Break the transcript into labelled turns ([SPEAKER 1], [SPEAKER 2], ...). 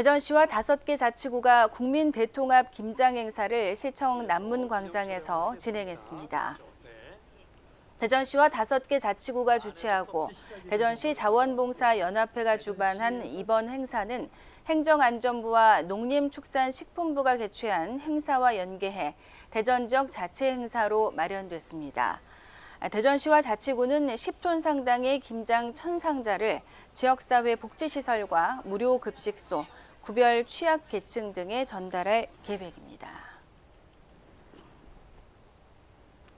[SPEAKER 1] 대전시와 다섯 개 자치구가 국민 대통합 김장 행사를 시청 남문광장에서 진행했습니다. 대전시와 다섯 개 자치구가 주최하고 대전시 자원봉사연합회가 주관한 이번 행사는 행정안전부와 농림축산식품부가 개최한 행사와 연계해 대전 지역 자체 행사로 마련됐습니다. 대전시와 자치구는 10톤 상당의 김장 천상자를 지역사회 복지시설과 무료 급식소, 구별 취약 계층 등에 전달할 계획입니다.